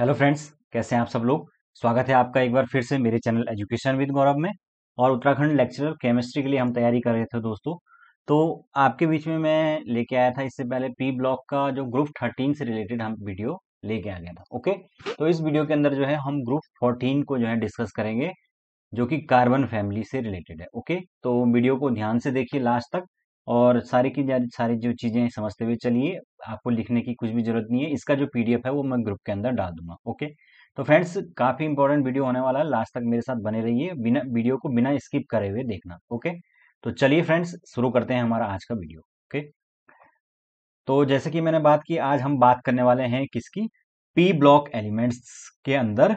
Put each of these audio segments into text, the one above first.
Hello friends कैसे हैं आप सब लोग स्वागत है आपका एक बार फिर से मेरे चैनल एजुकेशन विद गौरव में और उत्तराखंड लेक्चरर केमिस्ट्री के लिए हम तैयारी कर रहे थे दोस्तों तो आपके बीच में मैं लेके आया था इससे पहले पी ब्लॉक का जो ग्रुप थर्टीन से रिलेटेड हम वीडियो लेके आ गया था ओके तो इस वीडियो के अंदर जो है हम ग्रुप फोर्टीन को जो है डिस्कस करेंगे जो कि कार्बन फैमिली से रिलेटेड है ओके तो वीडियो को ध्यान से देखिए लास्ट तक और सारी की सारी जो चीज़ें समझते हुए चलिए आपको लिखने की कुछ भी ज़रूरत नहीं है इसका जो पीडीएफ है वो मैं ग्रुप के अंदर डाल दूंगा ओके तो फ्रेंड्स काफ़ी इंपॉर्टेंट वीडियो होने वाला है लास्ट तक मेरे साथ बने रहिए बिना वीडियो को बिना स्किप करे हुए देखना ओके तो चलिए फ्रेंड्स शुरू करते हैं हमारा आज का वीडियो ओके तो जैसे कि मैंने बात की आज हम बात करने वाले हैं किसकी पी ब्लॉक एलिमेंट्स के अंदर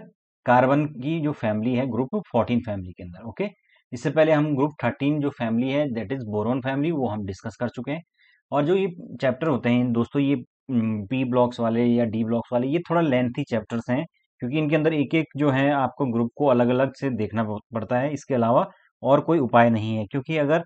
कार्बन की जो फैमिली है ग्रुप 14 फैमिली के अंदर ओके इससे पहले हम ग्रुप थर्टीन जो फैमिली है दैट इज बोरोन फैमिली वो हम डिस्कस कर चुके हैं और जो ये चैप्टर होते हैं दोस्तों ये पी ब्लॉक्स वाले या डी ब्लॉक्स वाले ये थोड़ा लेंथी चैप्टर्स हैं क्योंकि इनके अंदर एक एक जो है आपको ग्रुप को अलग अलग से देखना पड़ता है इसके अलावा और कोई उपाय नहीं है क्योंकि अगर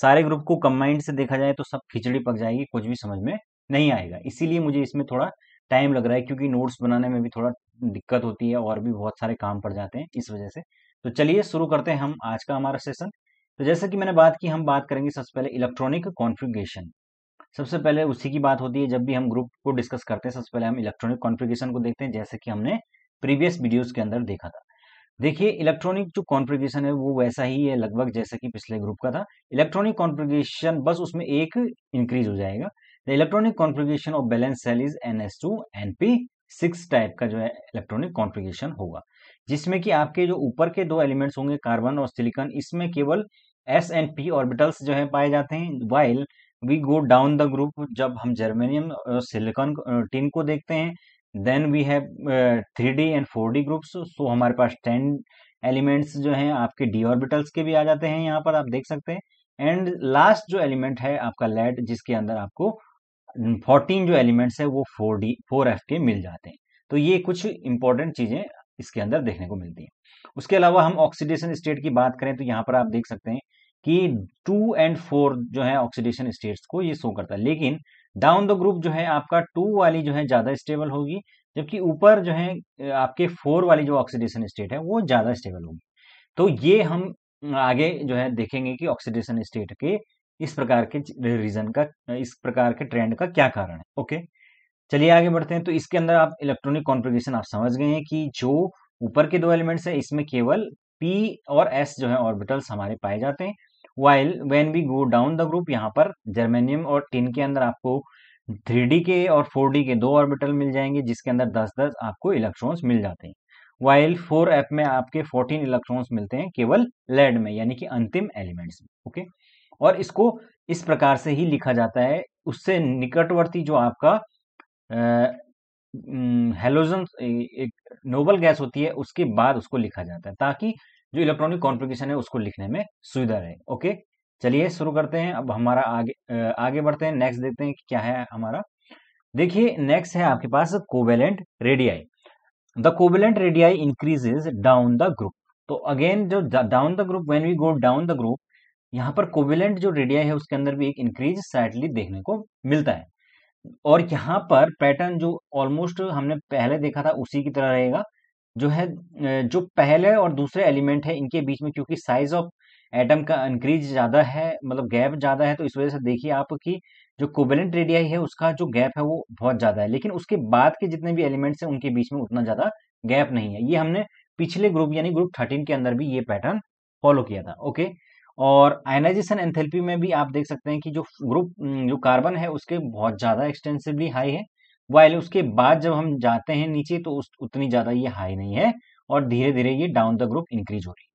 सारे ग्रुप को कम्बाइंड से देखा जाए तो सब खिचड़ी पक जाएगी कुछ भी समझ में नहीं आएगा इसीलिए मुझे इसमें थोड़ा टाइम लग रहा है क्योंकि नोट्स बनाने में भी थोड़ा दिक्कत होती है और भी बहुत सारे काम पड़ जाते हैं इस वजह से तो चलिए शुरू करते हैं हम आज का हमारा सेशन तो जैसे कि मैंने बात की हम बात करेंगे सबसे पहले इलेक्ट्रॉनिक कॉन्फ़िगरेशन सबसे पहले उसी की बात होती है जब भी हम ग्रुप को डिस्कस करते हैं सबसे पहले हम इलेक्ट्रॉनिक कॉन्फ़िगरेशन को देखते हैं जैसे कि हमने प्रीवियस वीडियोस के अंदर देखा था देखिए इलेक्ट्रॉनिक जो कॉन्फ़िगरेशन है वो वैसा ही है लगभग जैसा कि पिछले ग्रुप का था इलेक्ट्रॉनिक कॉन्फ़िगरेशन बस उसमें एक इंक्रीज हो जाएगा the electronic configuration of valence shell is n s two n p six type का जो है इलेक्ट्रॉनिक कॉन्फ़िगरेशन होगा जिसमें कि आपके जो ऊपर के दो एलिमेंट्स होंगे कार्बन और सिलिकॉन इसमें केवल एस एंड पी ऑर्बिटल्स जो है पाए जाते हैं while we go down the group जब हम जर्मेनियम सिलिकॉन टिन को देखते हैं then we have three d and four d groups so हमारे पास टेन एलिमेंट्स जो हैं आपके डी ऑर्बिटल्स के भी आ जाते हैं यहाँ पर आप देख सकते हैं एंड लास्ट जो एलिमेंट है आपका लेड जिसके अंदर आपको फोर्टीन जो एलिमेंट्स है वो फोर डी फोर एफ के मिल जाते हैं तो ये कुछ इंपॉर्टेंट चीज़ें इसके अंदर देखने को मिलती है उसके अलावा हम ऑक्सीडेशन स्टेट की बात करें तो यहाँ पर आप देख सकते हैं कि टू एंड फोर जो है ऑक्सीडेशन स्टेट्स को ये शो करता है लेकिन डाउन द ग्रुप जो है आपका टू वाली जो है ज़्यादा स्टेबल होगी जबकि ऊपर जो है आपके फोर वाली जो ऑक्सीडेशन स्टेट है वो ज़्यादा स्टेबल होगी तो ये हम आगे जो है देखेंगे कि ऑक्सीडेशन स्टेट के इस प्रकार के रीजन का इस प्रकार के ट्रेंड का क्या कारण है ओके okay? चलिए आगे बढ़ते हैं तो इसके अंदर आप इलेक्ट्रॉनिक कॉन्फ़िगरेशन आप समझ गए हैं कि जो ऊपर के दो एलिमेंट्स हैं इसमें केवल पी और एस जो है ऑर्बिटल्स हमारे पाए जाते हैं while when we go down the group यहाँ पर जर्मेनियम और टिन के अंदर आपको थ्री के और फोर के दो ऑर्बिटल मिल जाएंगे जिसके अंदर दस दस आपको इलेक्ट्रॉन्स मिल जाते हैं वाइल फोर एफ में आपके फोर्टीन इलेक्ट्रॉन्स मिलते हैं केवल लेड में यानी कि अंतिम एलिमेंट्स में ओके और इसको इस प्रकार से ही लिखा जाता है उससे निकटवर्ती जो आपका हेलोजन एक नोबल गैस होती है उसके बाद उसको लिखा जाता है ताकि जो इलेक्ट्रॉनिक कॉन्फ़िगरेशन है उसको लिखने में सुविधा रहे ओके चलिए शुरू करते हैं अब हमारा आगे आगे बढ़ते हैं नेक्स्ट देखते हैं कि क्या है हमारा देखिए नेक्स्ट है आपके पास कोवेलेंट तो radii the covalent radii increases down the group तो अगेन जो down the group when we go down the group यहाँ पर कोवेलेंट जो रेडियाई है उसके अंदर भी एक इंक्रीज साइडली देखने को मिलता है और यहाँ पर पैटर्न जो ऑलमोस्ट हमने पहले देखा था उसी की तरह रहेगा जो है जो पहले और दूसरे एलिमेंट है इनके बीच में क्योंकि साइज ऑफ एटम का इंक्रीज ज़्यादा है मतलब गैप ज़्यादा है तो इस वजह से देखिए आप कि जो कोवेलेंट रेडियाई है उसका जो गैप है वो बहुत ज़्यादा है लेकिन उसके बाद के जितने भी एलिमेंट्स हैं उनके बीच में उतना ज़्यादा गैप नहीं है ये हमने पिछले ग्रुप यानी ग्रुप थर्टीन के अंदर भी ये पैटर्न फॉलो किया था ओके और आयनाइजेशन एंथेल्पी में भी आप देख सकते हैं कि जो ग्रुप हम्म, जो कार्बन है उसके बहुत ज़्यादा एक्सटेंसिवली हाई है वाइल उसके बाद जब हम जाते हैं नीचे तो उस उतनी ज़्यादा ये हाई नहीं है और धीरे धीरे ये डाउन द ग्रुप इंक्रीज हो रही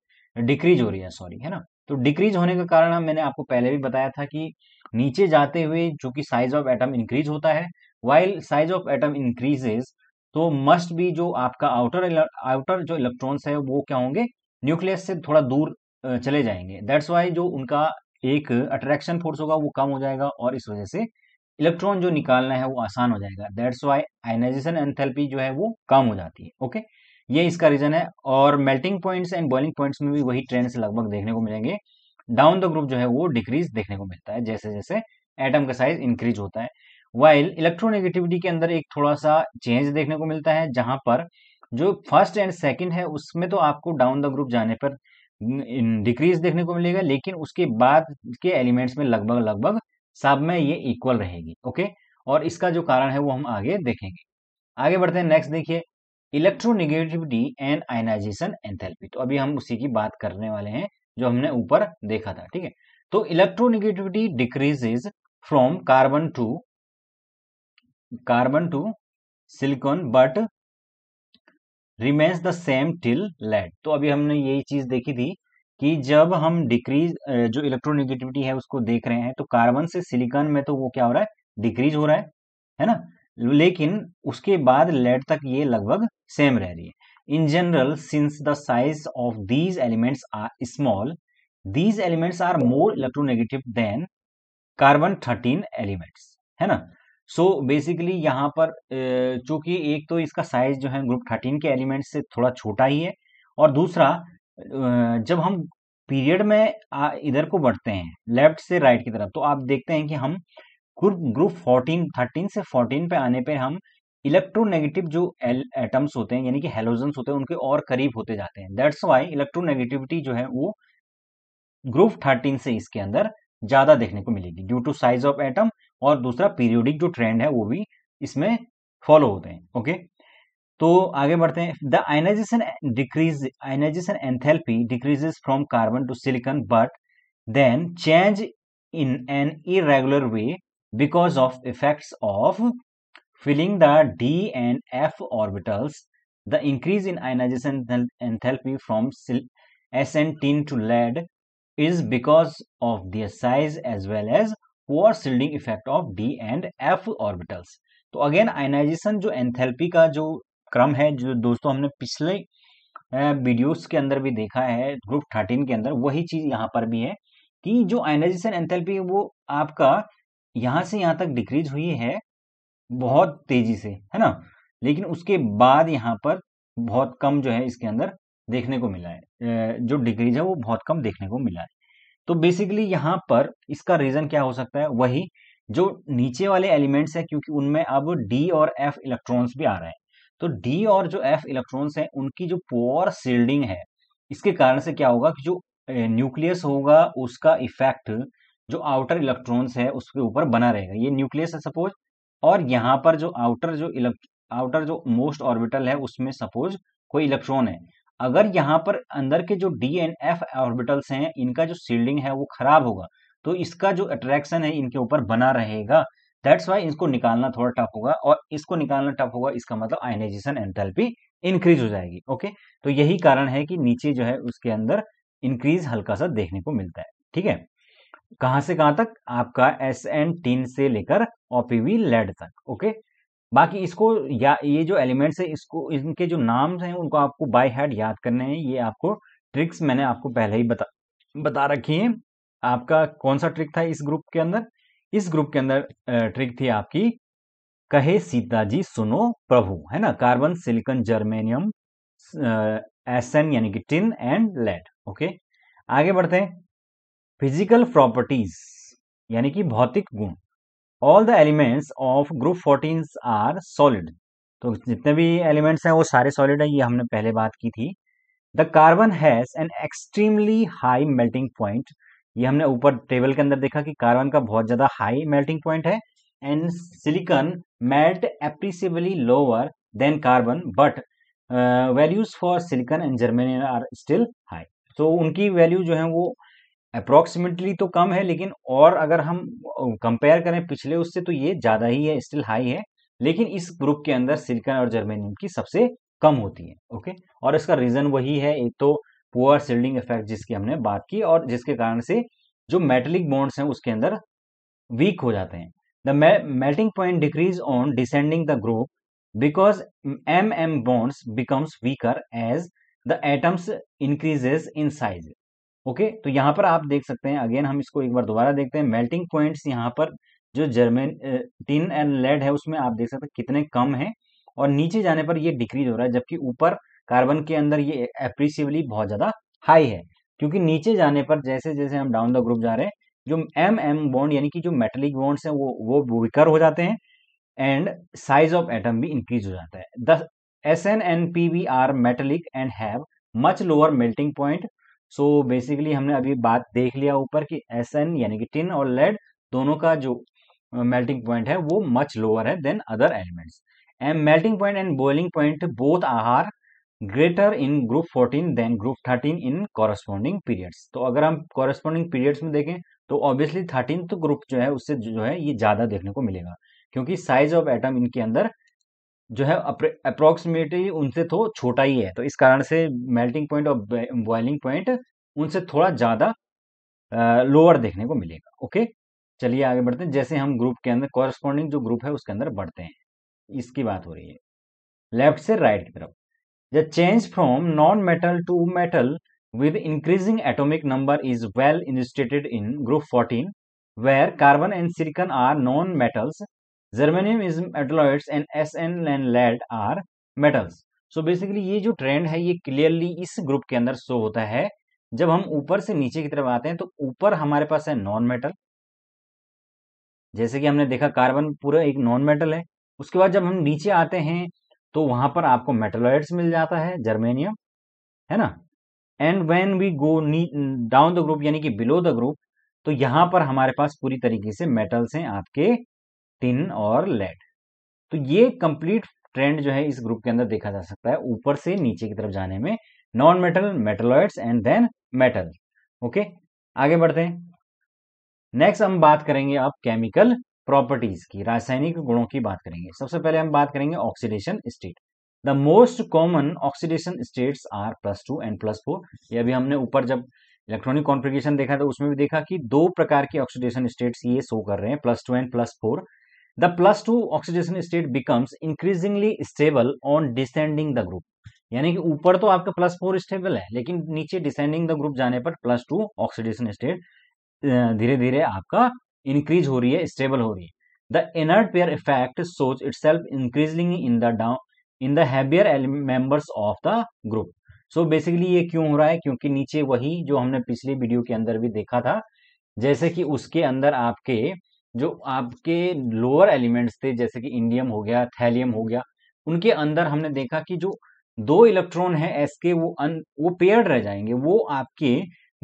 है डिक्रीज हो रही है सॉरी है ना तो डिक्रीज होने का कारण हम मैंने आपको पहले भी बताया था कि नीचे जाते हुए जो कि साइज ऑफ एटम इंक्रीज होता है while size of atom increases तो मस्ट भी जो आपका आउटर आउटर जो इलेक्ट्रॉन्स है वो क्या होंगे न्यूक्लियस से थोड़ा दूर चले जाएंगे दैट्स वाई जो उनका एक अट्रैक्शन फोर्स होगा वो कम हो जाएगा और इस वजह से इलेक्ट्रॉन जो निकालना है वो आसान हो जाएगा दैट्स वाई आइनाइजेशन एंथेल्पी जो है वो कम हो जाती है ओके ये इसका रीजन है और melting points and boiling points में भी वही ट्रेंड्स लगभग देखने को मिलेंगे डाउन द ग्रुप जो है वो डिक्रीज देखने को मिलता है जैसे जैसे एटम का साइज इंक्रीज होता है वाइल इलेक्ट्रोनेगेटिविटी के अंदर एक थोड़ा सा चेंज देखने को मिलता है जहां पर जो फर्स्ट एंड सेकेंड है उसमें तो आपको डाउन द ग्रुप जाने पर डिक्रीज देखने को मिलेगा लेकिन उसके बाद के एलिमेंट्स में लगभग लगभग सब में ये इक्वल रहेगी ओके और इसका जो कारण है वो हम आगे देखेंगे आगे बढ़ते हैं नेक्स्ट देखिए इलेक्ट्रोनिगेटिविटी एंड आयनाइजेशन एंथेल्पी तो अभी हम उसी की बात करने वाले हैं जो हमने ऊपर देखा था ठीक है तो electronegativity decreases from carbon to carbon to silicon but remains the same till lead तो अभी हमने यही चीज देखी थी कि जब हम डिक्रीज जो इलेक्ट्रोनेगेटिविटी है उसको देख रहे हैं तो कार्बन से सिलिकॉन में तो वो क्या हो रहा है डिक्रीज हो रहा है है ना लेकिन उसके बाद लेड तक ये लगभग सेम रह रही है in general since the size of these elements are small these elements are more electronegative than carbon thirteen elements है ना सो बेसिकली यहाँ पर चूंकि एक तो इसका साइज जो है ग्रुप थर्टीन के एलिमेंट से थोड़ा छोटा ही है और दूसरा जब हम पीरियड में इधर को बढ़ते हैं लेफ्ट से राइट की तरफ तो आप देखते हैं कि हम ग्रुप ग्रुप फोर्टीन थर्टीन से फोर्टीन पे आने पे हम इलेक्ट्रोनेगेटिव जो एटम्स होते हैं यानी कि हेलोजन होते हैं उनके और करीब होते जाते हैं दैट्स वाई इलेक्ट्रोनेगेटिविटी जो है वो ग्रुप थर्टीन से इसके अंदर ज्यादा देखने को मिलेगी due to size of atom और दूसरा पीरियोडिक जो ट्रेंड है वो भी इसमें फॉलो होते हैं ओके तो आगे बढ़ते हैं the ionisation decrease ionisation enthalpy decreases from carbon to silicon but then change in an irregular way because of effect of filling the d and f orbitals the increase in ionisation enthalpy from S N tin to lead is because of their size as well as poor shielding effect of d and f orbitals तो again ionisation जो enthalpy का जो क्रम है जो दोस्तों हमने पिछले वीडियोस के अंदर भी देखा है ग्रुप थर्टीन के अंदर वही चीज यहाँ पर भी है कि जो आयनाइजेशन एंथेल्पी वो आपका यहाँ से यहाँ तक डिक्रीज हुई है बहुत तेजी से है ना लेकिन उसके बाद यहाँ पर बहुत कम जो है इसके अंदर देखने को मिला है जो डिक्रीज है वो बहुत कम देखने को मिला है तो बेसिकली यहां पर इसका रीजन क्या हो सकता है वही जो नीचे वाले एलिमेंट्स है क्योंकि उनमें अब डी और एफ इलेक्ट्रॉन्स भी आ रहे हैं तो डी और जो एफ इलेक्ट्रॉन्स हैं उनकी जो पोअर सील्डिंग है इसके कारण से क्या होगा कि जो न्यूक्लियस होगा उसका इफेक्ट जो आउटर इलेक्ट्रॉन्स है उसके ऊपर बना रहेगा ये न्यूक्लियस है सपोज और यहाँ पर जो आउटर जो आउटर जो मोस्ट ऑर्बिटल है उसमें सपोज कोई इलेक्ट्रॉन है अगर यहाँ पर अंदर के जो डी एन एफ ऑर्बिटल्स हैं इनका जो सील्डिंग है वो खराब होगा तो इसका जो अट्रैक्शन है इनके ऊपर बना रहेगा दैट्स वाई इसको निकालना थोड़ा टफ होगा और इसको निकालना टफ होगा इसका मतलब आयनाइजेशन एंथैल्पी इंक्रीज हो जाएगी ओके तो यही कारण है कि नीचे जो है उसके अंदर इंक्रीज हल्का सा देखने को मिलता है ठीक है कहां से कहां तक आपका एस एन टीन से लेकर ओपीवी लेड तक ओके बाकी इसको या ये जो एलिमेंट्स है इसको इनके जो नाम्स हैं उनको आपको बाय हेड याद करने हैं ये आपको ट्रिक्स मैंने आपको पहले ही बता बता रखी है आपका कौन सा ट्रिक था इस ग्रुप के अंदर इस ग्रुप के अंदर ट्रिक थी आपकी कहे सीता जी सुनो प्रभु है ना कार्बन सिलिकन जर्मेनियम एसन यानी कि टिन एंड लेड ओके आगे बढ़ते हैं फिजिकल प्रॉपर्टीज यानी कि भौतिक गुण all the elements of group fourteen are solid तो जितने भी एलिमेंट्स हैं वो सारे सॉलिड हैं ये हमने पहले बात की थी the carbon has an extremely high melting point ये हमने ऊपर टेबल के अंदर देखा कि कार्बन का बहुत ज़्यादा हाई मेल्टिंग पॉइंट है and silicon melt appreciably lower than carbon but values for silicon and germanium are still high तो उनकी वैल्यू जो है वो अप्रोक्सीमेटली तो कम है लेकिन और अगर हम कंपेयर करें पिछले उससे तो ये ज़्यादा ही है स्टिल हाई है लेकिन इस ग्रुप के अंदर सिलिकन और जर्मेनियम की सबसे कम होती है ओके और इसका रीज़न वही है एक तो पुअर सील्डिंग इफेक्ट जिसकी हमने बात की और जिसके कारण से जो मेटलिक बॉन्ड्स हैं उसके अंदर वीक हो जाते हैं the melting point decrease on descending the group M M bonds becomes weaker as the atoms increases in size okay तो यहाँ पर आप देख सकते हैं अगेन हम इसको एक बार दोबारा देखते हैं मेल्टिंग पॉइंट्स यहाँ पर जो जर्मेन टिन एंड लेड है उसमें आप देख सकते हैं कितने कम है और नीचे जाने पर ये डिक्रीज हो रहा है जबकि ऊपर कार्बन के अंदर ये एप्रिसिवली बहुत ज़्यादा हाई है क्योंकि नीचे जाने पर जैसे जैसे हम डाउन द ग्रुप जा रहे हैं जो एम एम बॉन्ड यानी कि जो मेटलिक बॉन्ड्स हैं वो वो विकर हो जाते हैं एंड साइज ऑफ एटम भी इंक्रीज हो जाता है the S N N P we are metallic and have much lower melting point so so basically हमने अभी बात देख लिया ऊपर कि एस एन यानी कि टिन और लेड दोनों का जो मेल्टिंग पॉइंट है वो मच लोअर है than other elements and melting point and boiling point both are greater in group fourteen than group thirteen in corresponding periods तो अगर हम कॉरस्पॉन्डिंग पीरियड्स में देखें तो ऑब्वियसली थर्टीन तो ग्रुप जो है उससे जो है ये ज़्यादा देखने को मिलेगा क्योंकि साइज ऑफ एटम इनके अंदर जो है अप्रोक्सीमेटली उनसे तो छोटा ही है तो इस कारण से मेल्टिंग पॉइंट और बॉइलिंग पॉइंट उनसे थोड़ा ज़्यादा लोअर देखने को मिलेगा ओके चलिए आगे बढ़ते हैं जैसे हम ग्रुप के अंदर कॉरेस्पॉन्डिंग जो ग्रुप है उसके अंदर बढ़ते हैं इसकी बात हो रही है लेफ्ट से राइट की तरफ the change from non metal to metal with increasing atomic number is well इंडस्टेटेड in group fourteen where carbon and silicon are non metals germanium is metalloids and S N and lead are metals so basically ये जो trend है ये clearly इस group के अंदर show होता है जब हम ऊपर से नीचे की तरफ आते हैं तो ऊपर हमारे पास है नॉन मेटल जैसे कि हमने देखा कार्बन पूरा एक नॉन मेटल है उसके बाद जब हम नीचे आते हैं तो वहां पर आपको मेटलॉइड्स मिल जाता है जर्मेनियम है ना and when we go down the group यानी कि बिलो द ग्रुप तो यहां पर हमारे पास पूरी तरीके से मेटल्स हैं आपके टिन और लेड तो ये कंप्लीट ट्रेंड जो है इस ग्रुप के अंदर देखा जा सकता है ऊपर से नीचे की तरफ जाने में non metal metalloids and then metal okay आगे बढ़ते हैं नेक्स्ट हम बात करेंगे अब केमिकल प्रॉपर्टीज की रासायनिक गुणों की बात करेंगे सबसे पहले हम बात करेंगे oxidation state the most common oxidation states are plus two and plus four ये अभी हमने ऊपर जब इलेक्ट्रॉनिक कॉन्फ़िगरेशन देखा था उसमें भी देखा कि दो प्रकार की ऑक्सीडेशन स्टेट्स ये शो कर रहे हैं plus two and plus four the plus two oxidation state becomes increasingly stable on descending the group यानी कि ऊपर तो आपका प्लस फोर स्टेबल है लेकिन नीचे डिसेंडिंग द ग्रुप जाने पर प्लस टू ऑक्सीडेशन स्टेट धीरे धीरे आपका इंक्रीज हो रही है स्टेबल हो रही है the inert pair effect shows itself increasing in the down in the heavier members of the group so basically ये क्यों हो रहा है क्योंकि नीचे वही जो हमने पिछले वीडियो के अंदर भी देखा था जैसे कि उसके अंदर आपके जो आपके लोअर एलिमेंट्स थे जैसे कि इंडियम हो गया थैलियम हो गया उनके अंदर हमने देखा कि जो दो इलेक्ट्रॉन है एस के वो अन वो पेयर्ड रह जाएंगे वो आपके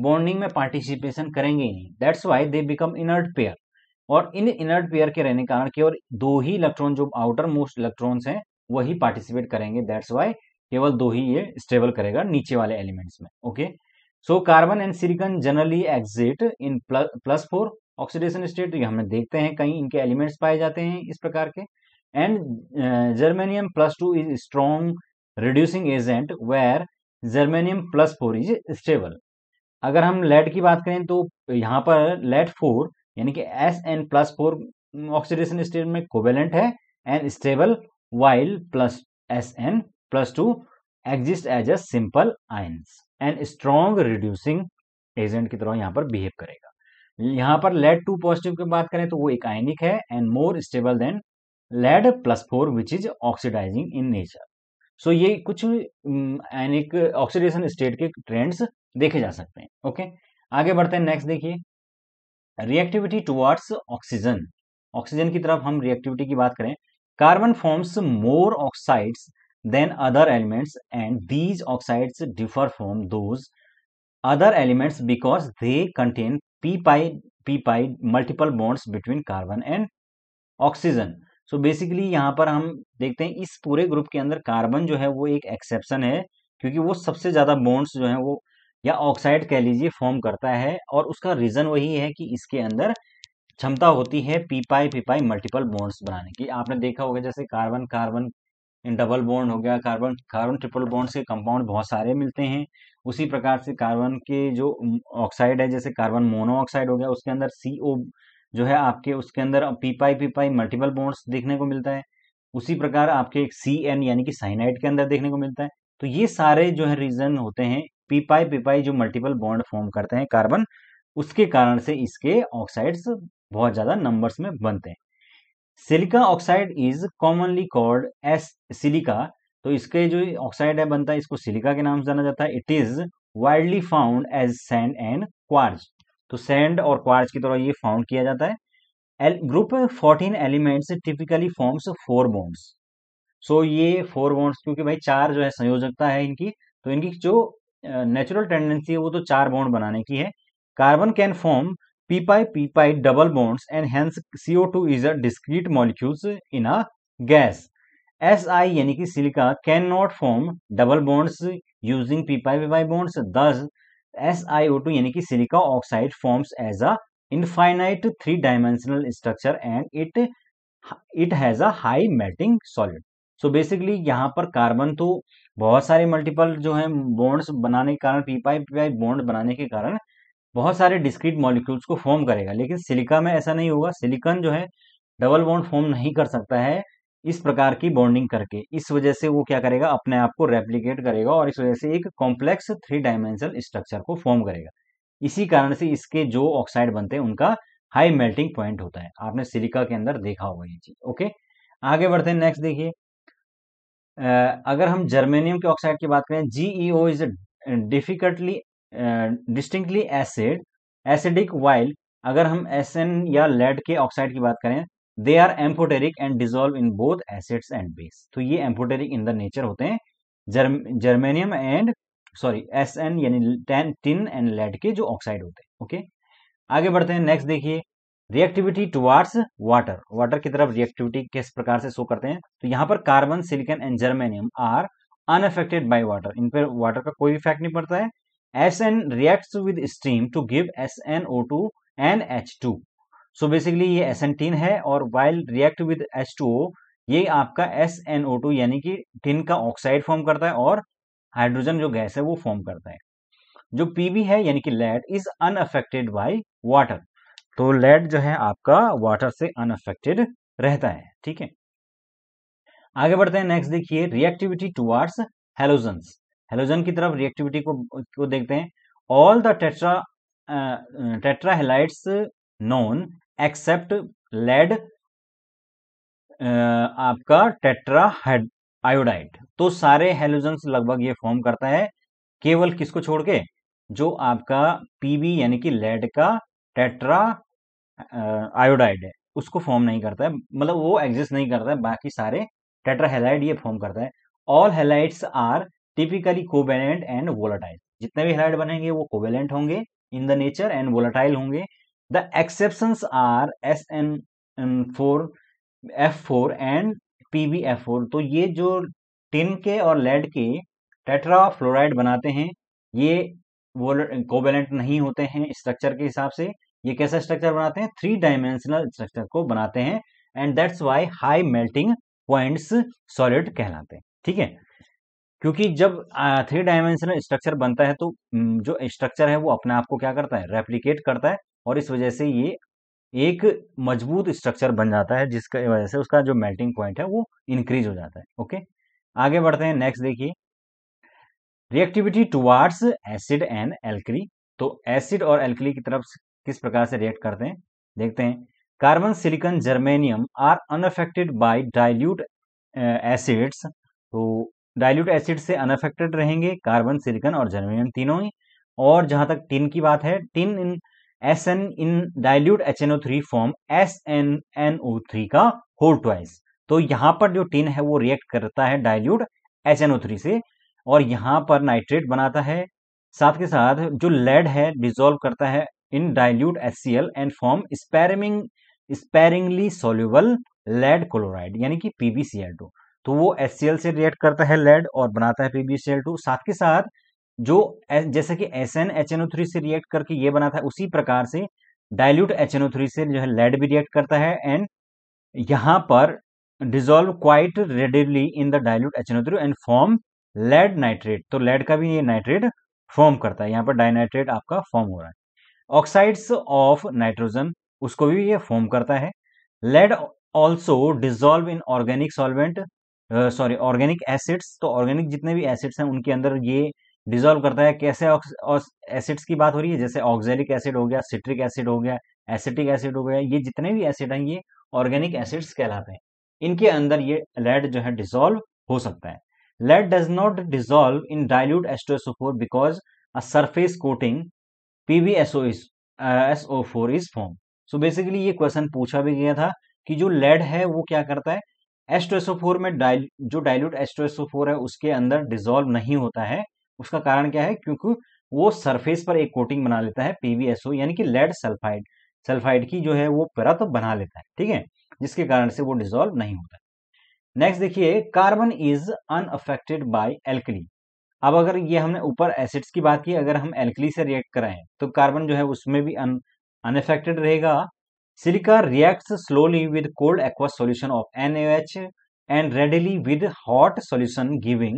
बॉन्डिंग में पार्टिसिपेशन करेंगे ही नहीं that's why they become inert pair और इन इनर्ट पेयर के रहने के कारण केवल दो ही इलेक्ट्रॉन जो आउटर मोस्ट इलेक्ट्रॉन्स हैं वही पार्टिसिपेट करेंगे दैट्स वाई केवल दो ही ये स्टेबल करेगा नीचे वाले एलिमेंट्स में okay okay? So carbon and silicon generally exist in plus four oxidation state ये हमने देखते हैं कहीं इनके एलिमेंट्स पाए जाते हैं इस प्रकार के and germanium plus two is strong reducing agent where germanium plus four is stable अगर हम लेड की बात करें तो यहाँ पर लेड फोर यानी कि S N plus four oxidation state में कोवेलेंट है and stable while plus S N plus two exist as a simple ions and strong reducing agent की तरह यहाँ पर बिहेव करेगा यहाँ पर लेड टू पॉजिटिव की बात करें तो वो एक आयनिक है and more stable than lead plus four which is oxidising in nature so ये कुछ आयनिक ऑक्सीडेशन स्टेट के ट्रेंड्स देखे जा सकते हैं ओके okay? आगे बढ़ते हैं नेक्स्ट देखिए रिएक्टिविटी टुवर्ड्स ऑक्सीजन ऑक्सीजन की तरफ हम रिएक्टिविटी की बात करें carbon forms more oxides than other elements and these oxides differ from those other elements because they contain p pi p pi multiple bonds between carbon and oxygen so basically यहाँ पर हम देखते हैं इस पूरे ग्रुप के अंदर carbon जो है वो एक एक्सेप्शन है क्योंकि वो सबसे ज़्यादा बॉन्ड्स जो है वो या ऑक्साइड कह लीजिए फॉर्म करता है और उसका रीज़न वही है कि इसके अंदर क्षमता होती है पीपाई पीपाई मल्टीपल बॉन्ड्स बनाने की आपने देखा होगा जैसे कार्बन कार्बन डबल बॉन्ड हो गया कार्बन कार्बन ट्रिपल बॉन्ड से कंपाउंड बहुत सारे मिलते हैं उसी प्रकार से कार्बन के जो ऑक्साइड है जैसे कार्बन मोनोऑक्साइड हो गया उसके अंदर सी ओ जो है आपके उसके अंदर पीपाई पीपाई मल्टीपल बॉन्ड्स देखने को मिलता है उसी प्रकार आपके एक सी एन यानी कि साइनाइड के अंदर देखने को मिलता है तो ये सारे जो है रीजन होते हैं पीपाई पीपाई जो मल्टीपल बॉन्ड फॉर्म करते हैं कार्बन उसके कारण से इसके ऑक्साइड्स बहुत ज़्यादा नंबर्स में बनते हैं silica oxide is commonly called as silica तो इसके जो ऑक्साइड है बनता है इसको सिलिका के नाम से जाना जाता है it is widely found as sand and quartz तो सैंड और क्वार्ज की तरह ये फाउंड किया जाता है group fourteen elements typically forms four bonds so ये फोर बॉन्ड्स क्योंकि भाई चार जो है संयोजकता है इनकी तो इनकी जो नेचुरल टेंडेंसी है वो तो चार बॉन्ड बनाने की है carbon can form p-pi p-pi double bonds and hence CO2 is a discrete molecules in a gas. Si यानी कि silica can not form double bonds using p pi p pi bonds thus S I O two यानी कि silica oxide forms as a infinite three dimensional structure and it it has a high melting solid so basically यहाँ पर carbon तो बहुत सारे multiple जो है bonds बनाने के कारण पीपाई पीपाई बॉन्ड बनाने के कारण बहुत सारे डिस्क्रीट मॉलिक्यूल्स को फॉर्म करेगा लेकिन सिलिका में ऐसा नहीं होगा सिलिकन जो है डबल बॉन्ड फॉर्म नहीं कर सकता है इस प्रकार की बॉन्डिंग करके इस वजह से वो क्या करेगा अपने आप को रेप्लीकेट करेगा और इस वजह से एक कॉम्प्लेक्स थ्री डायमेंशनल स्ट्रक्चर को फॉर्म करेगा इसी कारण से इसके जो ऑक्साइड बनते हैं उनका हाई मेल्टिंग पॉइंट होता है आपने सिलिका के अंदर देखा होगा ये चीज ओके आगे बढ़ते हैं नेक्स्ट देखिए अगर हम जर्मेनियम के ऑक्साइड की बात करें GEO is difficultly distinctly acid acidic while अगर हम एन या लेड के ऑक्साइड की बात करें they are amphoteric and dissolve in both acids and base तो ये एम्फोटेरिक इन द नेचर होते हैं germ germanium and sorry S N यानी टेन टिन एंड लेड के जो ऑक्साइड होते हैं ओके okay? आगे बढ़ते हैं नेक्स्ट देखिए रिएक्टिविटी टुवार्ड्स वाटर वाटर की तरफ रिएक्टिविटी किस प्रकार से शो करते हैं तो यहाँ पर carbon silicon and germanium are unaffected by water in पर वाटर का कोई इफेक्ट नहीं पड़ता है SN reacts with steam to give SNO2 and H2. So basically ये SN3 है और while react with H2O ये आपका SNO2 यानी कि टिन का ऑक्साइड फॉर्म करता है और हाइड्रोजन जो गैस है वो फॉर्म करता है जो पीबी है यानी कि lead is unaffected by water तो लेड जो है आपका वाटर से अनअफेक्टेड रहता है ठीक है आगे बढ़ते हैं नेक्स्ट देखिए रिएक्टिविटी टुवार्ड्स हेलोजन हेलोजन की तरफ रिएक्टिविटी को को देखते हैं all the tetra tetrahalides none except lead आपका टेट्रा आयोडाइड तो सारे हेलोजन लगभग ये फॉर्म करता है केवल किसको छोड़ के जो आपका पीबी यानी कि लेड का टेट्रा आयोडाइड है उसको फॉर्म नहीं करता है मतलब वो एग्जिस्ट नहीं करता है बाकी सारे टेट्रा हेलाइड ये फॉर्म करता है all halides are typically covalent and volatile जितने भी हेलाइड बनेंगे वो कोवेलेंट होंगे in the nature and volatile होंगे the exception are S N four F four and P B F four तो ये जो टिन के और लेड के फ्लोराइड बनाते हैं ये कोवेलेंट नहीं होते हैं स्ट्रक्चर के हिसाब से ये कैसा स्ट्रक्चर बनाते हैं थ्री डायमेंशनल स्ट्रक्चर को बनाते हैं and that's why high melting points solid कहलाते हैं ठीक है क्योंकि जब थ्री डायमेंशनल स्ट्रक्चर बनता है तो जो स्ट्रक्चर है वो अपने आप को क्या करता है रेप्लीकेट करता है और इस वजह से ये एक मजबूत स्ट्रक्चर बन जाता है जिसके वजह से उसका जो मेल्टिंग पॉइंट है वो इंक्रीज हो जाता है ओके आगे बढ़ते हैं नेक्स्ट देखिए reactivity towards acid and alkali तो एसिड और एल्कली की तरफ किस प्रकार से रिएक्ट करते हैं देखते हैं carbon silicon germanium are unaffected by dilute acids तो डायल्यूट एसिड से अनफेक्टेड रहेंगे कार्बन सिलिकन और जर्मेनियम तीनों ही और जहां तक टिन की बात है tin in S N in dilute H N O three form S N N O three का होल ट्वाइस तो यहाँ पर जो टिन है वो रिएक्ट करता है dilute H N O three से और यहां पर नाइट्रेट बनाता है साथ के साथ जो लेड है डिजोल्व करता है in dilute S C L and form sparing sparingly soluble lead chloride यानी कि पीबीसीएल टू तो वो एस से रिएक्ट करता है लेड और बनाता है पीबीसीएल साथ के साथ जो जैसे कि S N H N O three से रिएक्ट करके ये बनाता है उसी प्रकार से dilute H N O three से जो है लेड भी रिएक्ट करता है एंड यहाँ पर dissolve quite readily in the dilute H N O three and form lead nitrate तो लेड का भी ये नाइट्रेट फॉर्म करता है यहाँ पर डाइनाइट्रेट आपका फॉर्म हो रहा है ऑक्साइड्स ऑफ नाइट्रोजन उसको भी ये फॉर्म करता है lead also dissolve in organic solvent sorry organic acids तो ऑर्गेनिक जितने भी एसिड्स हैं उनके अंदर ये डिजोल्व करता है कैसे एसिड्स की बात हो रही है जैसे ऑक्जेलिक एसिड हो गया सिट्रिक एसिड हो गया एसिटिक एसिड हो गया ये जितने भी एसिड हैं ये ऑर्गेनिक एसिड्स कहलाते हैं इनके अंदर ये लेड जो है डिजोल्व हो सकता है lead does not dissolve in dilute एस्टोसोफोर because a surface coating P V is S O four is form so basically ये क्वेश्चन पूछा भी गया था कि जो लेड है वो क्या करता है एस्ट्रेसोफोर में डाइल जो डाइल्यूट एस्ट्रोसोफोर है उसके अंदर डिजोल्व नहीं होता है उसका कारण क्या है क्योंकि वो सरफेस पर एक कोटिंग बना लेता है पीवीएसओ यानी कि लेड सल्फाइड सल्फाइड की जो है वो परत बना लेता है ठीक है जिसके कारण से वो डिजोल्व नहीं होता नेक्स्ट देखिए carbon is unaffected by alkali अब अगर ये हमने ऊपर एसिड्स की बात की अगर हम एल्कली से रिएक्ट कराएं तो कार्बन जो है उसमें भी अन अनफेक्टेड रहेगा Silica reacts slowly with cold aqueous solution of NaOH and readily with hot solution giving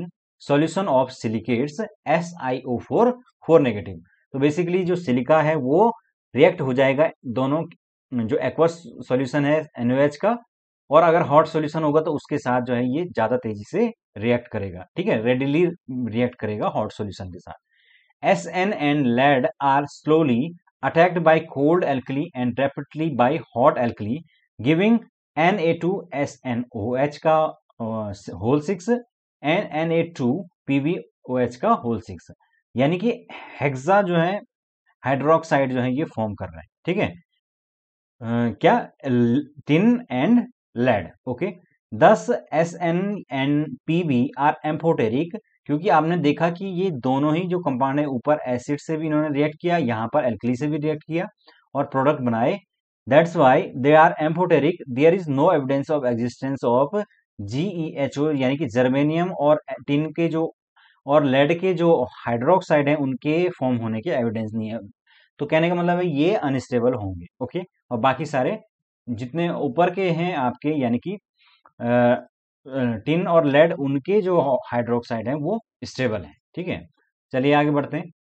solution of silicates SiO4 four negative तो बेसिकली जो सिलिका है वो रिएक्ट हो जाएगा दोनों जो एक्वस सॉल्यूशन है एनओएच का और अगर हॉट सॉल्यूशन होगा तो उसके साथ जो है ये ज्यादा तेजी से रिएक्ट करेगा ठीक है रेडिली रिएक्ट करेगा हॉट सॉल्यूशन के साथ S N and lead are slowly attacked by cold alkali and rapidly by hot alkali, giving Na2SNOH का whole six N N A two H का होल सिक्स यानी कि हेक्सा जो है hydroxide जो है ये फॉर्म कर रहे हैं ठीक है क्या tin and lead okay thus S N N P we are amphoteric क्योंकि आपने देखा कि ये दोनों ही जो कंपाउंड है ऊपर एसिड से भी इन्होंने रिएक्ट किया यहाँ पर एल्कली से भी रिएक्ट किया और प्रोडक्ट बनाए that's why they are amphoteric there is no evidence of existence of GEHO यानी कि जर्मेनियम और टिन के जो और लेड के जो हाइड्रोक्साइड हैं उनके फॉर्म होने के एविडेंस नहीं है तो कहने का मतलब है ये अनस्टेबल होंगे ओके और बाकी सारे जितने ऊपर के हैं आपके यानी कि टिन और लेड उनके जो हाइड्रोक्साइड है वो स्टेबल है ठीक है चलिए आगे बढ़ते हैं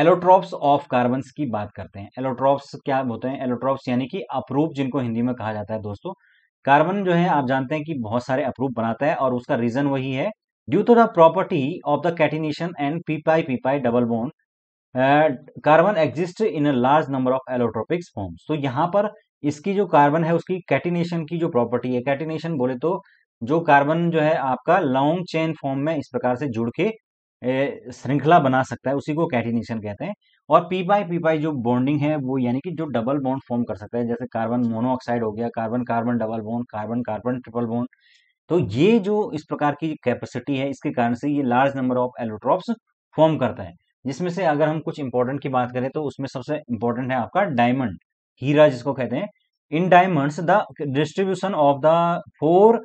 एलोट्रॉप्स ऑफ कार्बन की बात करते हैं एलोट्रॉप्स क्या होते हैं एलोट्रॉप्स यानी कि अप्रूप जिनको हिंदी में कहा जाता है दोस्तों कार्बन जो है आप जानते हैं कि बहुत सारे अप्रूप बनाता है और उसका रीजन वही है due to the property of the catenation and p pi p pi double bond carbon exist in a large number of allotropics forms तो यहाँ पर इसकी जो कार्बन है उसकी कैटिनेशन की जो प्रॉपर्टी है कैटिनेशन बोले तो जो कार्बन जो है आपका लॉन्ग चेन फॉर्म में इस प्रकार से जुड़ के श्रृंखला बना सकता है उसी को कैटिनेशन कहते हैं और पी पीपाई पी जो बॉन्डिंग है वो यानी कि जो डबल बॉन्ड फॉर्म कर सकता है जैसे कार्बन मोनोऑक्साइड हो गया carbon carbon double bond carbon carbon triple bond तो ये जो इस प्रकार की कैपेसिटी है इसके कारण से ये large number of allotropes form करता है जिसमें से अगर हम कुछ इंपॉर्टेंट की बात करें तो उसमें सबसे इंपॉर्टेंट है आपका डायमंड हीरा जिसको कहते हैं in diamonds the distribution of the four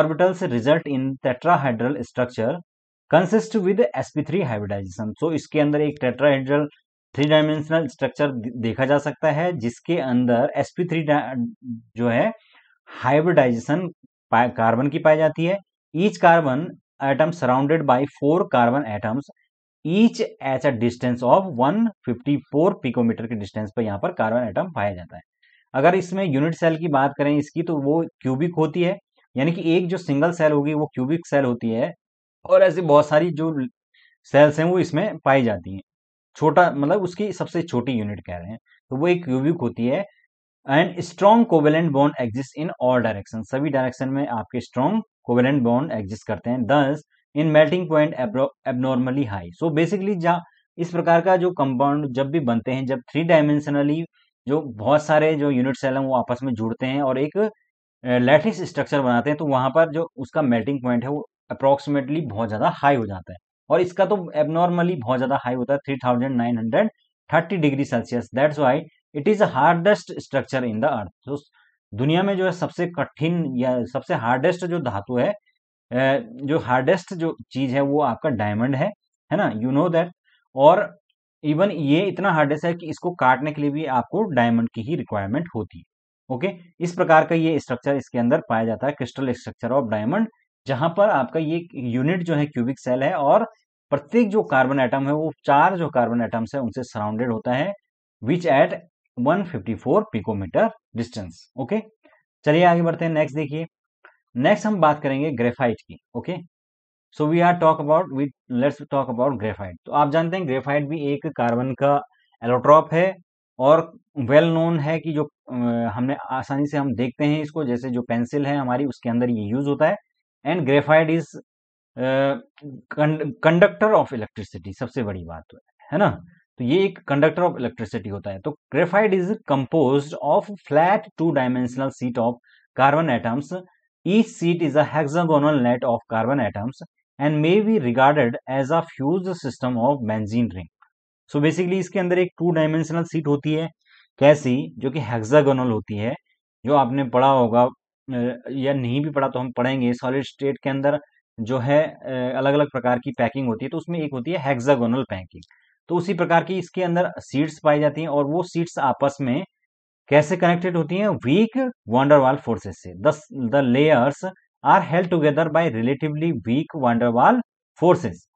orbitals result in tetrahydral structure consist with SP three hybridization so इसके अंदर एक टेट्राहाइड्रल थ्री डायमेंशनल स्ट्रक्चर देखा जा सकता है जिसके अंदर sp3 जो है हाइब्रिडाइजेशन कार्बन की पाई जाती है each carbon atom surrounded by four carbon atoms each at a distance of 154 picometer के डिस्टेंस पर यहाँ पर कार्बन आइटम पाया जाता है अगर इसमें यूनिट सेल की बात करें इसकी तो वो क्यूबिक होती है यानी कि एक जो सिंगल सेल होगी वो क्यूबिक सेल होती है और ऐसी बहुत सारी जो सेल्स हैं वो इसमें पाई जाती हैं छोटा मतलब उसकी सबसे छोटी यूनिट कह रहे हैं तो वो एक क्यूबिक होती है and strong covalent bond exist in all direction सभी डायरेक्शन में आपके स्ट्रॉन्ग कोवेलेंट बॉन्ड एग्जिस्ट करते हैं thus in melting point abnormally high so basically जहाँ इस प्रकार का जो कंपाउंड जब भी बनते हैं जब थ्री डायमेंशनली जो बहुत सारे जो यूनिट सेल हैं वो आपस में जुड़ते हैं और एक लैटिस स्ट्रक्चर बनाते हैं तो वहाँ पर जो उसका मेल्टिंग पॉइंट है वो अप्रोक्सीमेटली बहुत ज़्यादा हाई हो जाता है और इसका तो एबनॉर्मली बहुत ज़्यादा हाई होता है three thousand nine hundred thirty degree Celsius that's why it is a hardest structure in the earth तो दुनिया में जो है सबसे कठिन या सबसे हार्डेस्ट जो धातु है जो हार्डेस्ट जो चीज है वो आपका डायमंड है है ना यू नो दैट और इवन ये इतना हार्डेस्ट है कि इसको काटने के लिए भी आपको डायमंड की ही रिक्वायरमेंट होती है ओके इस प्रकार का ये स्ट्रक्चर इसके अंदर पाया जाता है क्रिस्टल स्ट्रक्चर ऑफ डायमंड जहां पर आपका ये यूनिट जो है क्यूबिक सेल है और प्रत्येक जो कार्बन एटम है वो चार जो कार्बन एटम्स है उनसे सराउंडेड होता है which at 154 picometer distance okay चलिए आगे बढ़ते हैं नेक्स्ट देखिए नेक्स्ट हम बात करेंगे ग्रेफाइट की okay so we are talk about we let's talk about graphite तो आप जानते हैं ग्रेफाइट भी एक कार्बन का एलोट्रॉप है और वेल नोन है कि जो हमने आसानी से हम देखते हैं इसको जैसे जो पेंसिल है हमारी उसके अंदर ये यूज होता है and graphite is conductor of electricity सबसे बड़ी बात तो है, है ना तो ये एक कंडक्टर ऑफ इलेक्ट्रिसिटी होता है तो graphite is composed of flat two dimensional sheet of carbon atoms Each seat is a hexagonal net of carbon atoms and may be regarded as a fused system of benzene ring. So so basically इसके अंदर एक to dimensional seat होती है कैसी जो कि hexagonal होती है जो आपने पढ़ा होगा या नहीं भी पढ़ा तो हम पढ़ेंगे सॉलिड स्टेट के अंदर जो है अलग अलग प्रकार की पैकिंग होती है तो उसमें एक होती है हेक्सागोनल पैकिंग तो उसी प्रकार की इसके अंदर सीट्स पाई जाती हैं और वो सीट्स आपस में कैसे कनेक्टेड होती है वीक वॉन्डरवाल फोर्सेस से thus the layers are held together by relatively weak van der Waals forces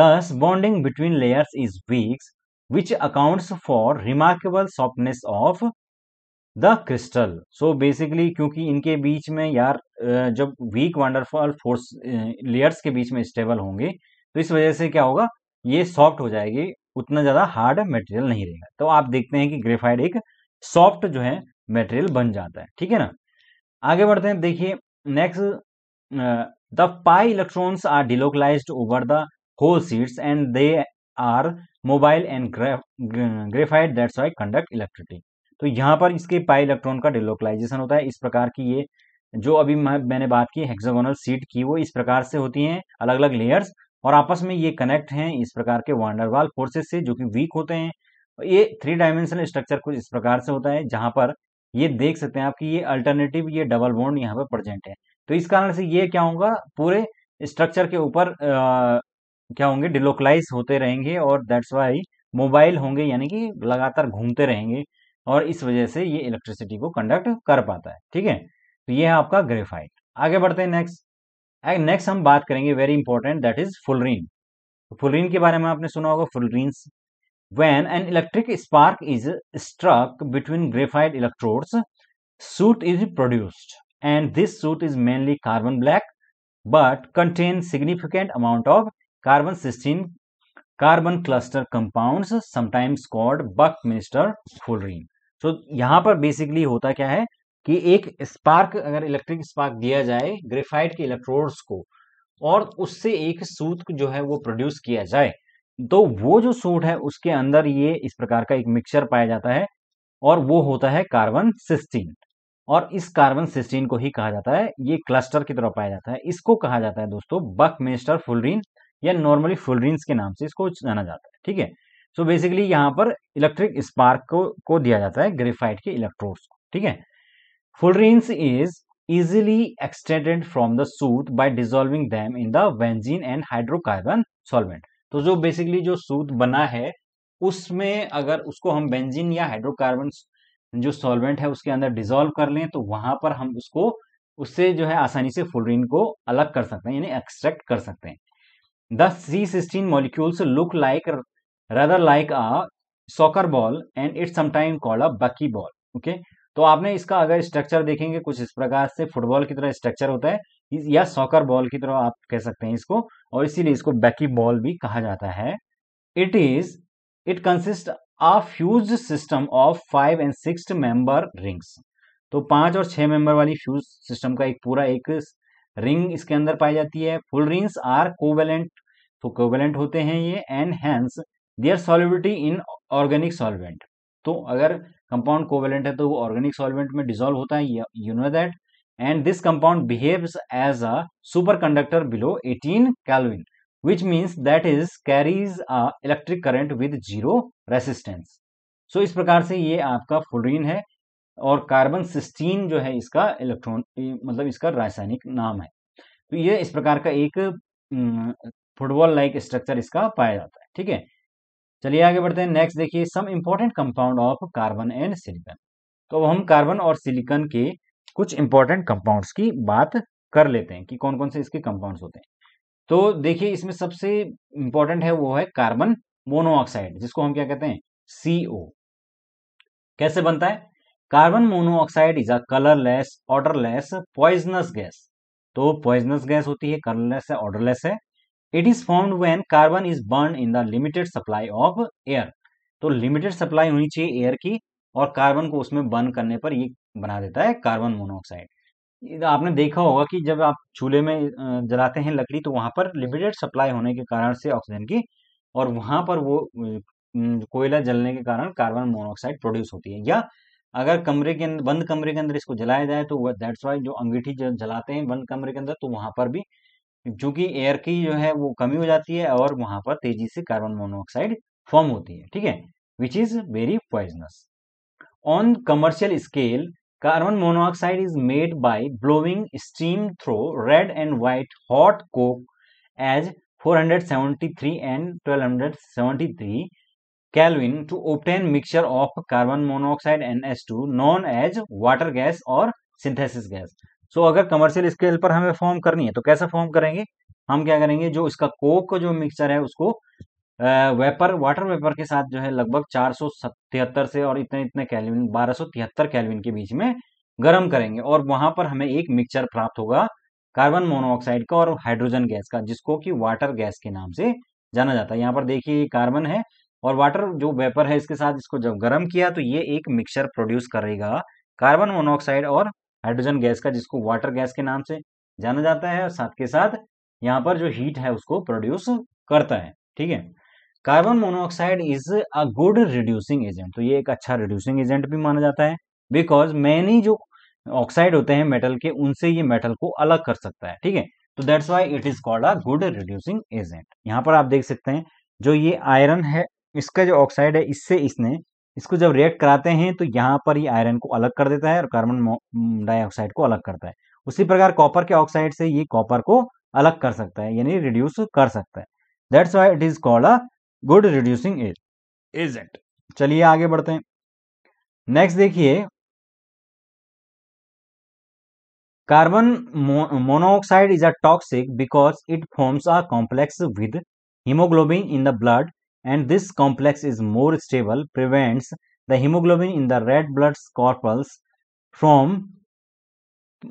thus bonding between layers is weak which account for remarkable softness of the crystal so basically क्योंकि इनके बीच में यार जब week वंडरफॉल force layers के बीच में stable होंगे तो इस वजह से क्या होगा ये सॉफ्ट हो जाएगी उतना ज्यादा हार्ड मेटेरियल नहीं रहेगा तो आप देखते हैं कि ग्रेफाइड एक सॉफ्ट जो है मेटेरियल बन जाता है ठीक है ना आगे बढ़ते हैं देखिए next the pi electrons are delocalize over the whole sheets and they are mobile and graphite that's why conduct electricity तो यहाँ पर इसके पाई इलेक्ट्रॉन का डिलोकलाइजेशन होता है इस प्रकार की ये जो अभी मैंने बात की हेक्सागोनल सीट की वो इस प्रकार से होती हैं अलग अलग लेयर्स और आपस में ये कनेक्ट हैं इस प्रकार के वांडरवाल फोर्सेस से जो कि वीक होते हैं ये थ्री डायमेंशनल स्ट्रक्चर कुछ इस प्रकार से होता है जहां पर ये देख सकते हैं आपकी ये अल्टरनेटिव ये डबल बॉन्ड यहाँ पर प्रजेंट है तो इस कारण से ये क्या होगा पूरे स्ट्रक्चर के ऊपर क्या होंगे डिलोकलाइज होते रहेंगे और दैट्स वाई मोबाइल होंगे यानी कि लगातार घूमते रहेंगे और इस वजह से ये इलेक्ट्रिसिटी को कंडक्ट कर पाता है ठीक है तो ये है आपका ग्रेफाइट आगे बढ़ते हैं नेक्स्ट नेक्स्ट हम बात करेंगे very important that is fullerene fullerene के बारे में आपने सुना होगा फुलरीन्स When an electric spark is struck between graphite electrodes, soot is produced and this soot is mainly carbon black but contains significant amount of carbon 16 carbon cluster compounds sometimes called buckminster fullerene. So यहाँ पर basically होता क्या है कि एक spark अगर electric spark दिया जाए ग्रेफाइट के इलेक्ट्रोड्स को और उससे एक सूत जो है वो प्रोड्यूस किया जाए तो वो जो सूट है उसके अंदर ये इस प्रकार का एक मिक्सचर पाया जाता है और वो होता है कार्बन सिस्टीन और इस कार्बन सिस्टीन को ही कहा जाता है ये क्लस्टर की तरह पाया जाता है इसको कहा जाता है दोस्तों बक मिनिस्टर फुलरीन या नॉर्मली फुलरीन के नाम से इसको जाना जाता है ठीक है सो बेसिकली यहाँ पर इलेक्ट्रिक स्पार्क को को दिया जाता है ग्रेफाइट के इलेक्ट्रोड्स को ठीक है fullerenes is easily extended from the soot by dissolving them in the benzene and hydrocarbon तो जो बेसिकली जो सूद बना है उसमें अगर उसको हम बेंजीन या हाइड्रोकार्बन जो सॉल्वेंट है उसके अंदर डिजोल्व कर लें तो वहां पर हम उसको उससे जो है आसानी से फ्लोरिन को अलग कर सकते हैं यानी एक्सट्रैक्ट कर सकते हैं the C sixteen molecules look like rather like a soccer ball and it's sometime called a bucky ball okay तो आपने इसका अगर स्ट्रक्चर देखेंगे कुछ इस प्रकार से फुटबॉल की तरह स्ट्रक्चर होता है या सॉकर बॉल की तरह आप कह सकते हैं इसको और इसीलिए इसको बैकी बॉल भी कहा जाता है it is it consist of fuse system of five and six member rings तो पांच और छह मेंबर वाली फ्यूज सिस्टम का एक पूरा एक रिंग इसके अंदर पाई जाती है फुल रिंग्स आर कोवेलेंट तो कोवेलेंट होते हैं ये and hence their solubility in organic solvent तो अगर कंपाउंड कोवेलेंट है तो वो ऑर्गेनिक सॉल्वेंट में डिजोल्व होता है you know that and this compound behave as a super conductor below eighteen kelvin which means that is carries a electric current with zero resistance so इस प्रकार से ये आपका फुलरीन है और कार्बन सिस्टीन जो है इसका इलेक्ट्रॉन मतलब इसका रासायनिक नाम है तो ये इस प्रकार का एक फुटबॉल लाइक स्ट्रक्चर इसका पाया जाता है ठीक है चलिए आगे बढ़ते हैं नेक्स्ट देखिए some important compound of carbon and silicon तो अब हम कार्बन और सिलिकन के कुछ इंपॉर्टेंट कंपाउंड्स की बात कर लेते हैं कि कौन कौन से इसके कंपाउंड्स होते हैं तो देखिए इसमें सबसे इंपॉर्टेंट है वो है कार्बन मोनोऑक्साइड जिसको हम क्या कहते हैं सीओ कैसे बनता है carbon monoxide is a colourless odourless poisonous gas तो पॉइजनस गैस होती है कलरलेस है ऑर्डरलेस है it is form when carbon is burn in the limited supply of air तो लिमिटेड सप्लाई होनी चाहिए एयर की और कार्बन को उसमें बर्न करने पर ये बना देता है कार्बन मोनोऑक्साइड तो आपने देखा होगा कि जब आप चूल्हे में जलाते हैं लकड़ी तो वहां पर लिमिटेड सप्लाई होने के कारण से ऑक्सीजन की और वहां पर वो कोयला जलने के कारण कार्बन मोनोऑक्साइड प्रोड्यूस होती है या अगर कमरे के अंदर बंद कमरे के अंदर इसको जलाया जाए तो दैट्स वाई जो अंगीठी जलाते हैं बंद कमरे के अंदर तो वहां पर भी चूंकि एयर की जो है वो कमी हो जाती है और वहां पर तेजी से कार्बन मोनोऑक्साइड फॉर्म होती है ठीक है which is very poisonous on commercial scale carbon monoxide is made by blowing steam through red and white hot coke as 473 and 1273 to obtain mixture of carbon monoxide carbon S two known as water gas और synthesis gas so अगर commercial scale पर हमें form करनी है तो कैसे form करेंगे हम क्या करेंगे जो इसका कोक जो मिक्सचर है उसको वेपर वाटर वेपर के साथ जो है लगभग चार से और इतने इतने कैलविन बारह सौ कैलविन के बीच में गर्म करेंगे और वहां पर हमें एक मिक्सचर प्राप्त होगा कार्बन मोनोऑक्साइड का और हाइड्रोजन गैस का जिसको कि वाटर गैस के नाम से जाना जाता है यहाँ पर देखिए कार्बन है और वाटर जो वेपर है इसके साथ इसको जब गर्म किया तो ये एक मिक्सचर प्रोड्यूस करेगा कार्बन मोनोऑक्साइड और हाइड्रोजन गैस का जिसको वाटर गैस के नाम से जाना जाता है और साथ के साथ यहाँ पर जो हीट है उसको प्रोड्यूस करता है ठीक है carbon monoxide is a good reducing agent तो ये एक अच्छा रिड्यूसिंग एजेंट भी माना जाता है बिकॉज मैनी जो ऑक्साइड होते हैं मेटल के उनसे ये मेटल को अलग कर सकता है ठीक है तो that's why it is called a good reducing agent यहाँ पर आप देख सकते हैं जो ये आयरन है इसका जो ऑक्साइड है इससे इसने इसको जब रिएक्ट कराते हैं तो यहाँ पर ही आयरन को अलग कर देता है और कार्बन डाइऑक्साइड mm, को अलग करता है उसी प्रकार कॉपर के ऑक्साइड से ये कॉपर को अलग कर सकता है यानी रिड्यूस कर सकता है that's why it is called a good reducing agent चलिए आगे बढ़ते हैं नेक्स्ट देखिए carbon monoxide is a toxic because it forms a complex with haemoglobin in the blood and this complex is more stable prevents the hemoglobin in the red blood corpuscles from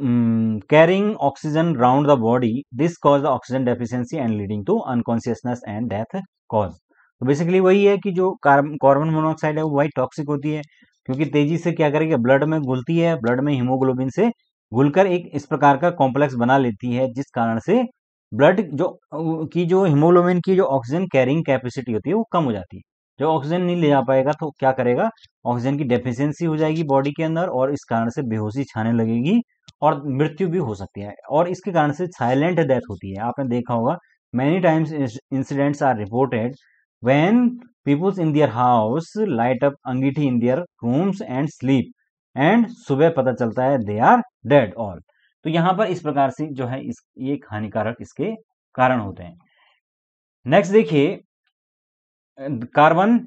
um, carrying oxygen round the body this cause the oxygen deficiency and leading to unconsciousness and death cause तो basically वही है कि जो carbon monoxide है वो white toxic होती है क्योंकि तेजी से क्या करेगी ब्लड में घुलती है ब्लड में हीमोग्लोबिन से घुलकर एक इस प्रकार का कॉम्प्लेक्स बना लेती है जिस कारण से ब्लड जो की जो हीमोग्लोबिन की जो ऑक्सीजन कैरिंग कैपेसिटी होती है वो कम हो जाती है जो ऑक्सीजन नहीं ले जा पाएगा तो क्या करेगा ऑक्सीजन की डेफिशिएंसी हो जाएगी बॉडी के अंदर और इस कारण से बेहोशी छाने लगेगी और मृत्यु भी हो सकती है और इसके कारण से साइलेंट डेथ होती है आपने देखा होगा many times incidents are reported when peoples in their house light up angithi in their rooms and sleep and सुबह पता चलता है दे आर डेड ऑल तो यहां पर इस प्रकार से जो है इस ये हानिकारक इसके कारण होते हैं नेक्स्ट देखिए carbon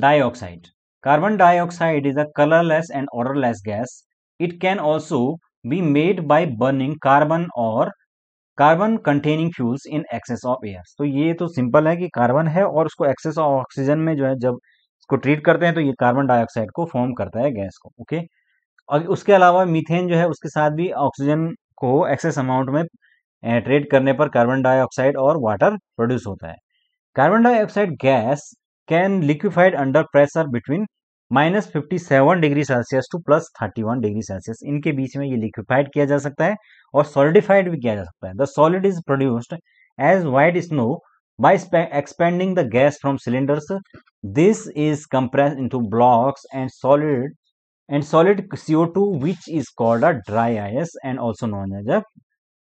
dioxide carbon dioxide is a colourless and odourless gas it can also be made by burning carbon और carbon containing fuels in excess of air तो ये तो सिंपल है कि कार्बन है और उसको एक्सेस ऑफ ऑक्सीजन में जो है जब इसको ट्रीट करते हैं तो ये कार्बन डाइऑक्साइड को फॉर्म करता है गैस को ओके okay? और उसके अलावा मीथेन जो है उसके साथ भी ऑक्सीजन को एक्सेस अमाउंट में ट्रेड eh, करने पर कार्बन डाइऑक्साइड और वाटर प्रोड्यूस होता है carbon dioxide gas can liquefied under pressure between minus fifty seven degree Celsius to plus thirty one degree Celsius इनके बीच में ये लिक्विफाइड किया जा सकता है और सॉलिडिफाइड भी किया जा सकता है the solid is produced as white snow expanding the gas from cylinders this is compress into blocks and solid solid CO two which is called a dry ice and also known as a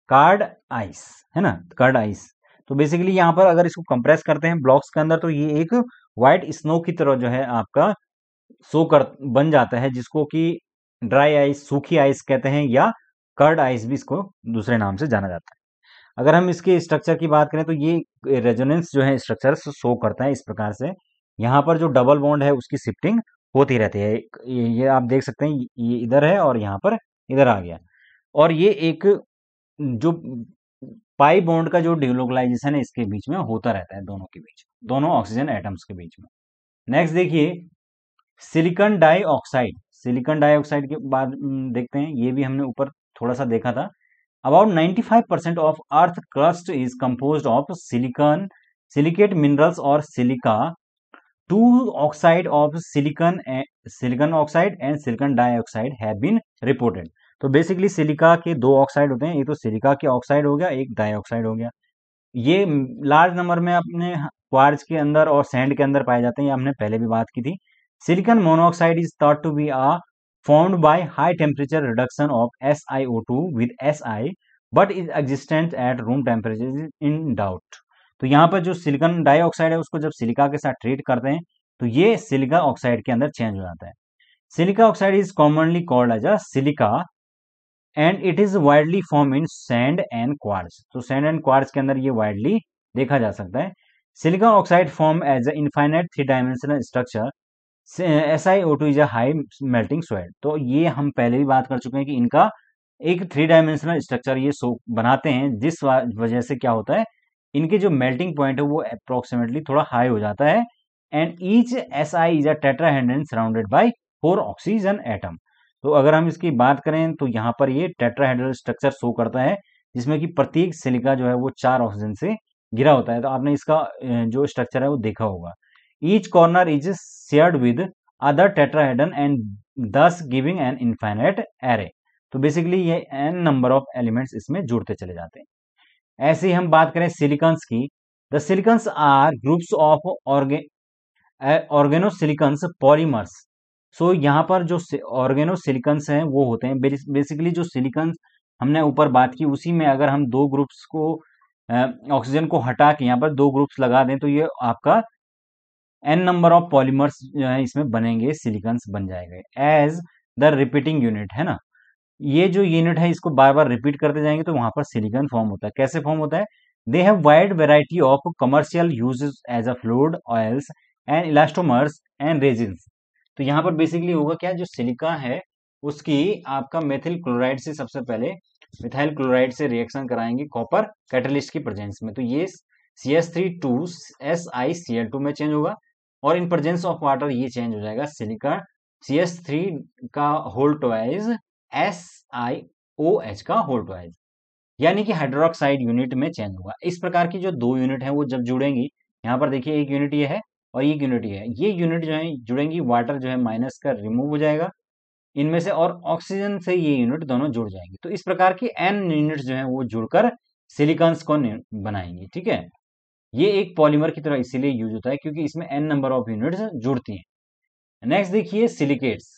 cardice है ना card ice तो basically यहाँ पर अगर इसको compress करते हैं blocks के अंदर तो ये एक व्हाइट स्नो की तरह जो है आपका सो कर बन जाता है जिसको कि ड्राई आइस सूखी आइस कहते हैं या कर्ड आइस भी इसको दूसरे नाम से जाना जाता है अगर हम इसके स्ट्रक्चर की बात करें तो ये रेजोनेंस जो है स्ट्रक्चर शो करता है इस प्रकार से यहाँ पर जो डबल बॉन्ड है उसकी शिफ्टिंग होती रहती है ये, ये आप देख सकते हैं ये इधर है और यहाँ पर इधर आ गया और ये एक जो पाई बॉन्ड का जो डिलोकलाइजेशन है इसके बीच में होता रहता है दोनों के बीच दोनों ऑक्सीजन एटम्स के बीच में नेक्स्ट देखिए सिलिकन डाइऑक्साइड सिलिकन डाइऑक्साइड के बाद देखते हैं ये भी हमने ऊपर थोड़ा सा देखा था about 95 percent of earth crust is compose of silicon silicate minerals और silica two oxide of silicon silicon oxide and silicon dioxide have been reported तो बेसिकली सिलिका के दो ऑक्साइड होते हैं एक तो सिलिका के ऑक्साइड हो गया एक डाइऑक्साइड हो गया ये लार्ज नंबर में अपने क्वार्ज के अंदर और सैंड के अंदर पाए जाते हैं ये हमने पहले भी बात की थी silicon monoxide is thought to be ah formed by high temperature reduction of S I O two with S I but is existent at room temperature is in doubt तो यहाँ पर जो सिलिकन डाइऑक्साइड है उसको जब silica के साथ treat करते हैं तो ये सिलिका ऑक्साइड के अंदर चेंज हो जाता है silica oxide is commonly called as a silica and it is widely form in sand and quartz तो सैंड एंड क्वार्स के अंदर ये वाइडली देखा जा सकता है silica oxide form as a infinite three dimensional structure S I O two is a high melting solid तो ये हम पहले भी बात कर चुके हैं कि इनका एक थ्री डायमेंशनल स्ट्रक्चर ये सो बनाते हैं जिस वजह से क्या होता है इनके जो मेल्टिंग पॉइंट है वो अप्रोक्सीमेटली थोड़ा हाई हो जाता है and each S I is a tetrahedron surrounded by four oxygen atom तो अगर हम इसकी बात करें तो यहाँ पर ये टेट्राहेड्रल स्ट्रक्चर शो करता है जिसमें कि प्रत्येक सिलिका जो है वो चार ऑक्सीजन से घिरा होता है तो आपने इसका जो स्ट्रक्चर है वो देखा होगा each corner is shared with other tetrahedron and thus giving an infinite array तो बेसिकली ये एन नंबर ऑफ एलिमेंट्स इसमें जुड़ते चले जाते हैं ऐसे ही हम बात करें सिलिकन्स की the silicones are groups of organo silicones polymers so यहाँ पर जो ऑर्गेनोसिलिकन्स हैं वो होते हैं बेसिकली जो सिलिकन्स हमने ऊपर बात की उसी में अगर हम दो ग्रुप्स को ऑक्सीजन को हटा के यहाँ पर दो ग्रुप्स लगा दें तो ये आपका एन नंबर ऑफ पॉलीमर्स जो है इसमें बनेंगे सिलिकन्स बन जाएंगे एज द रिपीटिंग यूनिट है ना ये जो यूनिट है इसको बार बार रिपीट करते जाएंगे तो वहां पर सिलिकॉन फॉर्म होता है कैसे फॉर्म होता है they have wide variety of commercial uses as a fluid oils and elastomers and resin तो यहाँ पर बेसिकली होगा क्या जो सिलिका है उसकी आपका मेथिल क्लोराइड से सबसे पहले मिथाइल क्लोराइड से रिएक्शन कराएंगे कॉपर कैटलिस्ट की प्रजेंस में तो ये C S three two S I C L two में चेंज होगा और इन प्रजेंस ऑफ वाटर ये चेंज हो जाएगा सिलिका सी एस थ्री का whole twice S I O H का होल टॉयज यानी कि हाइड्रोक्साइड यूनिट में चेंज होगा इस प्रकार की जो दो यूनिट है वो जब जुड़ेंगी यहाँ पर देखिए एक यूनिट ये है और एक यूनिट ये है ये यूनिट जो है जुड़ेंगी वाटर जो है माइनस का रिमूव हो जाएगा इनमें से और ऑक्सीजन से ये यूनिट दोनों जुड़ जाएंगे तो इस प्रकार की एन यूनिट जो है वो जुड़कर सिलिकॉन्स को बनाएंगे ठीक है ये एक पॉलीमर की तरह इसीलिए यूज होता है क्योंकि इसमें एन नंबर ऑफ यूनिट्स जुड़ती हैं नेक्स्ट देखिए silicates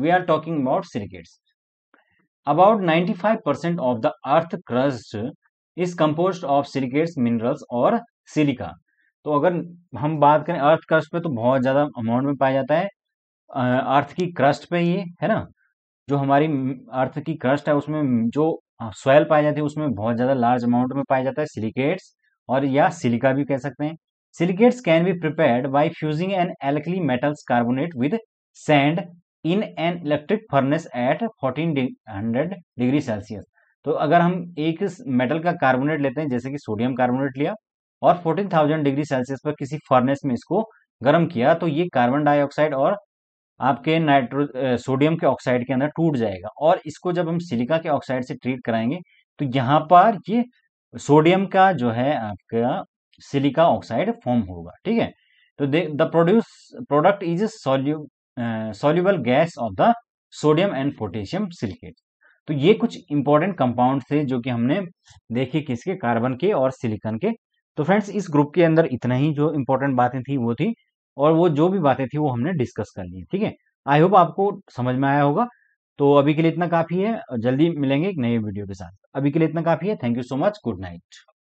we are talking about silicates about 95% of the earth crust is compose of silicates minerals और सिलिका तो अगर हम बात करें अर्थ क्रस्ट पे तो बहुत ज़्यादा अमाउंट में पाया जाता है अर्थ की क्रस्ट पे ये है ना जो हमारी अर्थ की क्रस्ट है उसमें जो सॉयल पाई जाती है उसमें बहुत ज़्यादा लार्ज अमाउंट में पाया जाता है सिलिकेट्स और या सिलिका भी कह सकते हैं silicates can be prepared by fusing an alkali metals carbonate with sand in an electric furnace at 1400 degree Celsius तो अगर हम एक मेटल का कार्बोनेट लेते हैं जैसे कि सोडियम कार्बोनेट लिया और 14,000 डिग्री सेल्सियस पर किसी फर्नेस में इसको गर्म किया तो ये कार्बन डाइऑक्साइड और आपके नाइट्रो सोडियम के ऑक्साइड के अंदर टूट जाएगा और इसको जब हम सिलिका के ऑक्साइड से ट्रीट कराएंगे तो यहाँ पर ये सोडियम का जो है आपका सिलिका ऑक्साइड फॉर्म होगा ठीक है तो the produce product is solu soluble glass of the sodium and potassium silicate तो ये कुछ इंपॉर्टेंट कंपाउंड थे जो कि हमने देखे किसके कार्बन के और सिलिकन के तो फ्रेंड्स इस ग्रुप के अंदर इतना ही जो इंपॉर्टेंट बातें थी वो थी और वो जो भी बातें थी वो हमने डिस्कस कर ली ठीक है आई होप आपको समझ में आया होगा तो अभी के लिए इतना काफी है जल्दी मिलेंगे एक नए वीडियो के साथ अभी के लिए इतना काफी है thank you so much good night